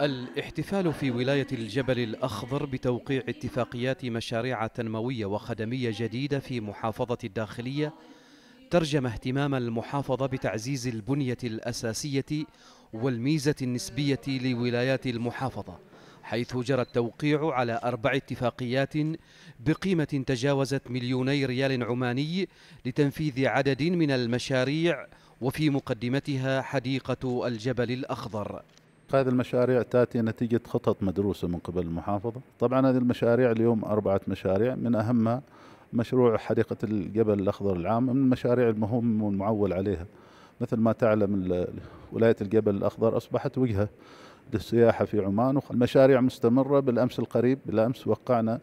الاحتفال في ولاية الجبل الأخضر بتوقيع اتفاقيات مشاريع تنموية وخدمية جديدة في محافظة الداخلية ترجم اهتمام المحافظة بتعزيز البنية الأساسية والميزة النسبية لولايات المحافظة حيث جرى التوقيع على أربع اتفاقيات بقيمة تجاوزت مليوني ريال عماني لتنفيذ عدد من المشاريع وفي مقدمتها حديقة الجبل الأخضر هذه المشاريع تاتي نتيجه خطط مدروسه من قبل المحافظه، طبعا هذه المشاريع اليوم اربعه مشاريع من اهمها مشروع حديقه الجبل الاخضر العام من المشاريع المهم والمعول عليها. مثل ما تعلم ولايه الجبل الاخضر اصبحت وجهه للسياحه في عمان، المشاريع مستمره بالامس القريب بالامس وقعنا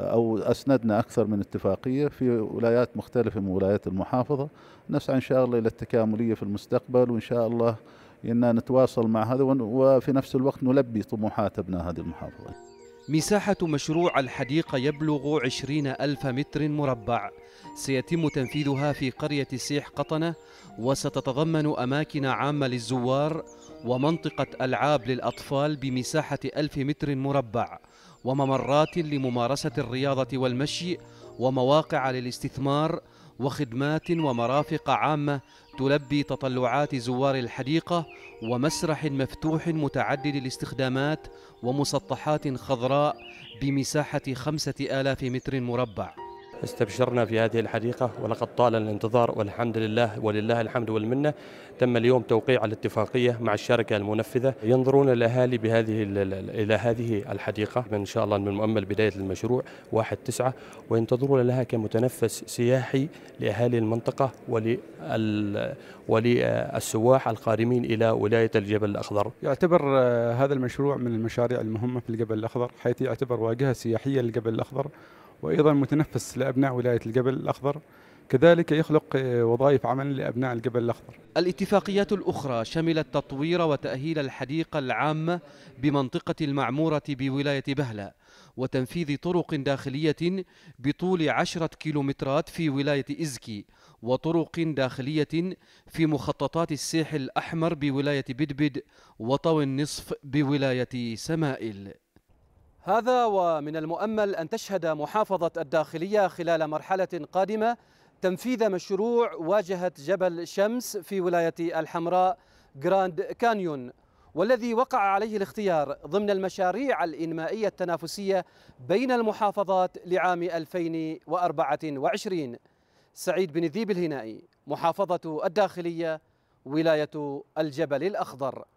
أو أسندنا أكثر من اتفاقية في ولايات مختلفة من ولايات المحافظة نسعى إن شاء الله إلى التكاملية في المستقبل وإن شاء الله إننا نتواصل مع هذا وفي نفس الوقت نلبي طموحات أبناء هذه المحافظة مساحة مشروع الحديقة يبلغ 20 ألف متر مربع سيتم تنفيذها في قرية سيح قطنة وستتضمن أماكن عامة للزوار ومنطقة ألعاب للأطفال بمساحة ألف متر مربع وممرات لممارسة الرياضة والمشي ومواقع للاستثمار وخدمات ومرافق عامة تلبي تطلعات زوار الحديقة ومسرح مفتوح متعدد الاستخدامات ومسطحات خضراء بمساحة خمسة آلاف متر مربع استبشرنا في هذه الحديقة ولقد طال الانتظار والحمد لله ولله الحمد والمنة تم اليوم توقيع الاتفاقية مع الشركة المنفذة ينظرون الأهالي بهذه إلى هذه الحديقة إن شاء الله من مؤمل بداية المشروع 1 9 وينتظرون لها كمتنفس سياحي لأهالي المنطقة وللسواح القادمين إلى ولاية الجبل الأخضر يعتبر آه، هذا المشروع من المشاريع المهمة في الجبل الأخضر حيث يعتبر واجهة سياحية للجبل الأخضر وأيضا متنفس لأبناء ولاية الجبل الأخضر كذلك يخلق آه، وظائف عمل لأبناء الجبل الأخضر الاتفاقيات الأخرى شملت تطوير وتأهيل الحديقة العامة بمنطقة المعمورة بولاية بهلة وتنفيذ طرق داخلية بطول عشرة كيلومترات في ولاية إزكي وطرق داخلية في مخططات الساحل الأحمر بولاية بدبد وطوي النصف بولاية سمائل هذا ومن المؤمل أن تشهد محافظة الداخلية خلال مرحلة قادمة تنفيذ مشروع واجهة جبل شمس في ولاية الحمراء جراند كانيون والذي وقع عليه الاختيار ضمن المشاريع الإنمائية التنافسية بين المحافظات لعام 2024 سعيد بن ذيب الهنائي محافظة الداخلية ولاية الجبل الأخضر